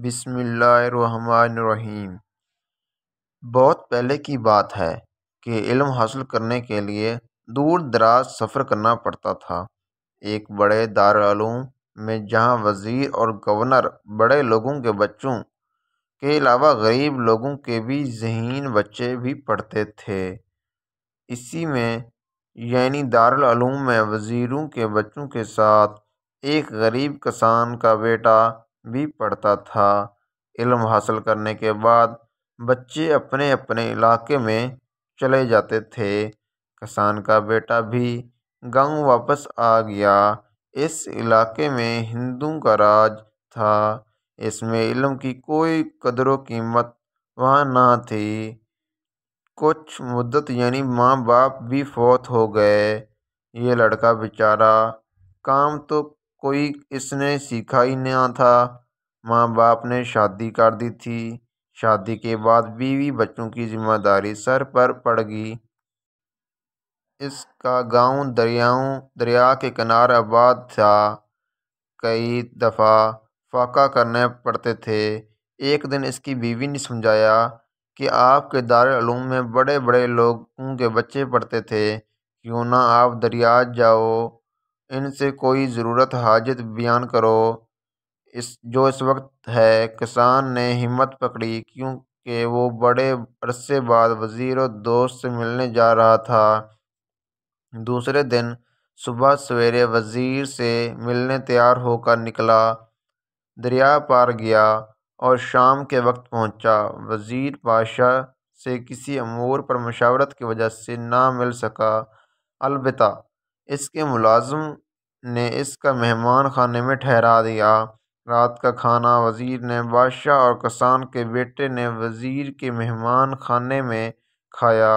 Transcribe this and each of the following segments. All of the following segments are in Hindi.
बिसमीम बहुत पहले की बात है कि इल्म हासिल करने के लिए दूर दराज सफ़र करना पड़ता था एक बड़े दारूम में जहां वज़ीर और गवर्नर बड़े लोगों के बच्चों के अलावा गरीब लोगों के भी जहीन बच्चे भी पढ़ते थे इसी में यानी दारूम में वज़ीरों के बच्चों के साथ एक गरीब किसान का बेटा भी पढ़ता था इल्म हासिल करने के बाद बच्चे अपने अपने इलाके में चले जाते थे किसान का बेटा भी गांव वापस आ गया इस इलाके में हिंदुओं का राज था इसमें इल्म की कोई कदर कीमत वहाँ ना थी कुछ मुद्दत यानी माँ बाप भी फौत हो गए ये लड़का बेचारा काम तो कोई इसने सीखा ही नहीं था माँ बाप ने शादी कर दी थी शादी के बाद बीवी बच्चों की जिम्मेदारी सर पर पड़ गई इसका गांव दरियाओं दरिया के किनारे आबाद था कई दफ़ा फाका करने पड़ते थे एक दिन इसकी बीवी ने समझाया कि आपके दारूम में बड़े बड़े लोगों के बच्चे पढ़ते थे क्यों ना आप दरिया जाओ इनसे कोई ज़रूरत हाजत बयान करो इस जो इस वक्त है किसान ने हिम्मत पकड़ी क्योंकि वो बड़े अरसे बाद वज़ीर और दोस्त से मिलने जा रहा था दूसरे दिन सुबह सवेरे वज़ीर से मिलने तैयार होकर निकला दरिया पार गया और शाम के वक्त पहुंचा वज़ीर बादशाह से किसी अमूर पर मशावरत की वजह से ना मिल सका अलबत् इसके मुलाजम ने इसका मेहमान खाने में ठहरा दिया रात का खाना वज़ीर ने बादशाह और कसान के बेटे ने वज़ीर के मेहमान खाने में खाया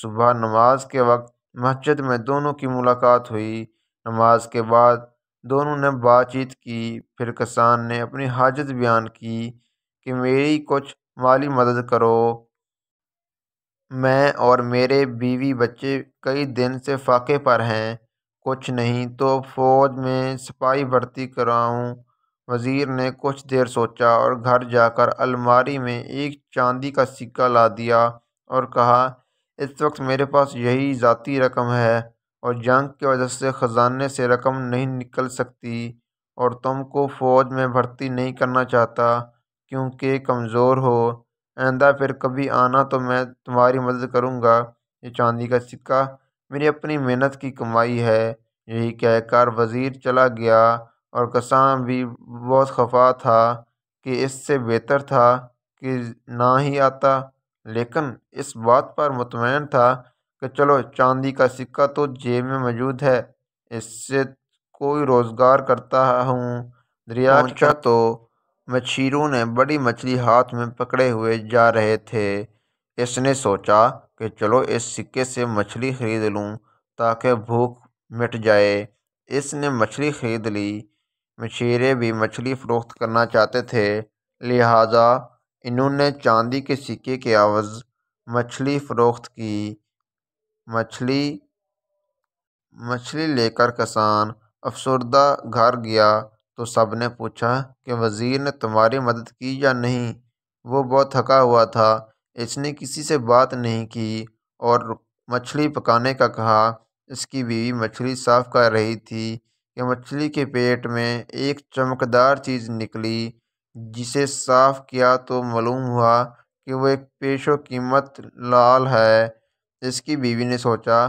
सुबह नमाज के वक्त मस्जिद में दोनों की मुलाकात हुई नमाज के बाद दोनों ने बातचीत की फिर कसान ने अपनी हाजत बयान की कि मेरी कुछ माली मदद करो मैं और मेरे बीवी बच्चे कई दिन से फाके पर हैं कुछ नहीं तो फौज में सिपाही भर्ती कराऊँ वज़ीर ने कुछ देर सोचा और घर जाकर अलमारी में एक चांदी का सिक्का ला दिया और कहा इस वक्त मेरे पास यही ज़ाती रकम है और जंग की वजह से ख़जाने से रकम नहीं निकल सकती और तुमको फ़ौज में भर्ती नहीं करना चाहता क्योंकि कमज़ोर हो आंदा फिर कभी आना तो मैं तुम्हारी मदद करूँगा ये चांदी का सिक्का मेरी अपनी मेहनत की कमाई है यही कहकर वजीर चला गया और कसाम भी बहुत खफा था कि इससे बेहतर था कि ना ही आता लेकिन इस बात पर मुतमैन था कि चलो चांदी का सिक्का तो जेब में मौजूद है इससे कोई रोज़गार करता हूँ दरिया अच्छा तो मछीरों ने बड़ी मछली हाथ में पकड़े हुए जा रहे थे इसने सोचा कि चलो इस सिक्के से मछली खरीद लूँ ताकि भूख मिट जाए इसने मछली खरीद ली मछेरे भी मछली फ़रोख्त करना चाहते थे लिहाजा इन्होंने चांदी के सिक्के के आवाज़ मछली फ़रोख्त की मछली मछली लेकर किसान अफसरदा घर गया तो सब ने पूछा कि वज़ीर ने तुम्हारी मदद की या नहीं वो बहुत थका हुआ था इसने किसी से बात नहीं की और मछली पकाने का कहा इसकी बीवी मछली साफ कर रही थी कि मछली के पेट में एक चमकदार चीज़ निकली जिसे साफ किया तो मालूम हुआ कि वह एक पेशो कीमत लाल है इसकी बीवी ने सोचा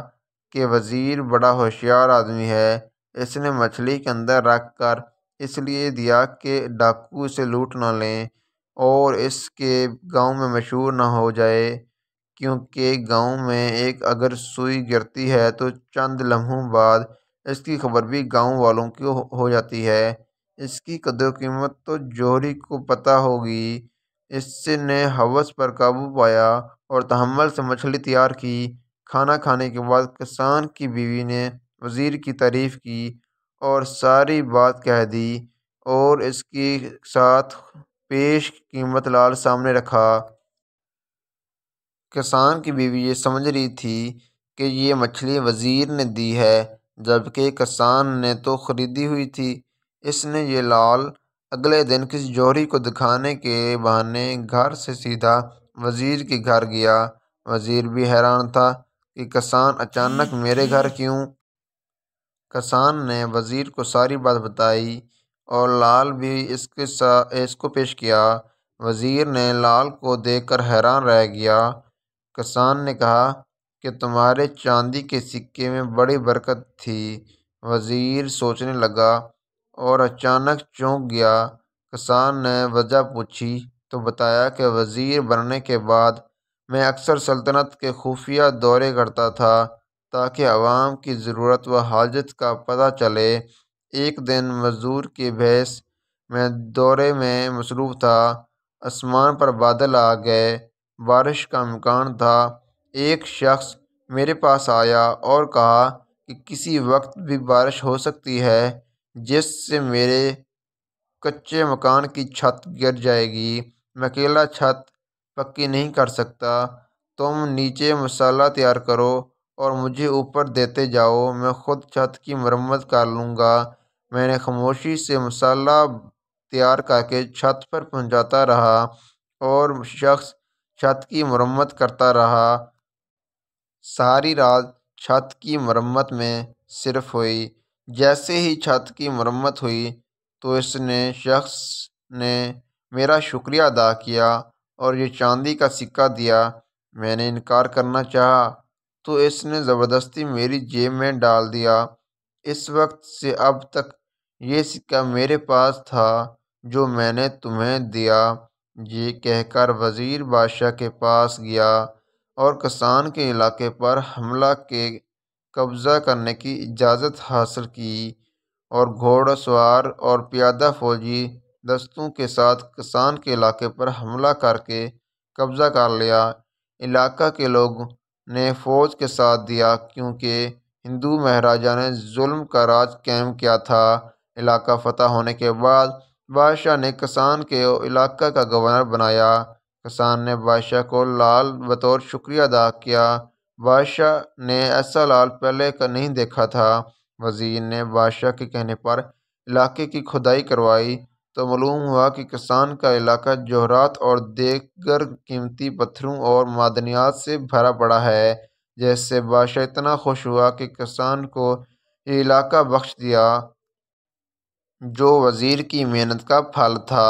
कि वज़ीर बड़ा होशियार आदमी है इसने मछली के अंदर रख कर इसलिए दिया कि डाकू इसे लूट ना लें और इसके गाँव में मशहूर ना हो जाए क्योंकि गाँव में एक अगर सुई गिरती है तो चंद लम्हों बाद इसकी खबर भी गाँव वालों की हो जाती है इसकी कदर कीमत तो जोहरी को पता होगी इसने हवस पर काबू पाया और तहमल से मछली तैयार की खाना खाने के बाद किसान की बीवी ने वज़ीर की तारीफ़ की और सारी बात कह दी और इसकी साथ पेश कीमत लाल सामने रखा किसान की बीवी ये समझ रही थी कि ये मछली वज़ीर ने दी है जबकि किसान ने तो ख़रीदी हुई थी इसने ये लाल अगले दिन किसी जोहरी को दिखाने के बहाने घर से सीधा वज़ीर के घर गया वज़ीर भी हैरान था कि किसान अचानक मेरे घर क्यों किसान ने वज़ीर को सारी बात बताई और लाल भी इसके साथ इसको पेश किया वज़ीर ने लाल को देखकर हैरान रह गया किसान ने कहा कि तुम्हारे चांदी के सिक्के में बड़ी बरकत थी वज़ीर सोचने लगा और अचानक चौंक गया किसान ने वजह पूछी तो बताया कि वज़ीर बनने के बाद मैं अक्सर सल्तनत के खुफिया दौरे करता था ताकि आवाम की ज़रूरत व हाजत का पता चले एक दिन मजदूर के भैंस में दौरे में मसरूफ़ था आसमान पर बादल आ गए बारिश का मकान था एक शख्स मेरे पास आया और कहा कि किसी वक्त भी बारिश हो सकती है जिससे मेरे कच्चे मकान की छत गिर जाएगी मैं अकेला छत पक्की नहीं कर सकता तुम नीचे मसाला तैयार करो और मुझे ऊपर देते जाओ मैं खुद छत की मरम्मत कर लूँगा मैंने ख़ामोशी से मसाला तैयार करके छत पर पहुँचाता रहा और शख्स छत की मरम्मत करता रहा सारी रात छत की मरम्मत में सिर्फ हुई जैसे ही छत की मरम्मत हुई तो इसने शख्स ने मेरा शुक्रिया अदा किया और ये चांदी का सिक्का दिया मैंने इनकार करना चाहा तो इसने ज़बरदस्ती मेरी जेब में डाल दिया इस वक्त से अब तक ये सिक्का मेरे पास था जो मैंने तुम्हें दिया ये कहकर वज़ीर बादशाह के पास गया और किसान के इलाके पर हमला के कब्ज़ा करने की इजाज़त हासिल की और घोड़सवार और प्यादा फौजी दस्तों के साथ किसान के इलाके पर हमला करके कब्ज़ा कर लिया इलाका के लोग ने फौज के साथ दिया क्योंकि हिंदू महाराजा ने जुल्म का राज कैम किया था इलाका फतह होने के बाद बादशाह ने किसान के इलाका का गवर्नर बनाया किसान ने बादशाह को लाल बतौर शुक्रिया अदा किया बादशाह ने ऐसा लाल पहले का नहीं देखा था वजीर ने बादशाह के कहने पर इलाके की खुदाई करवाई तो मालूम हुआ कि किसान का इलाका जोहरात और देगर कीमती पत्थरों और मादनियात से भरा पड़ा है जैसे बादशाह इतना खुश हुआ कि किसान को इलाका बख्श दिया जो वज़ीर की मेहनत का फल था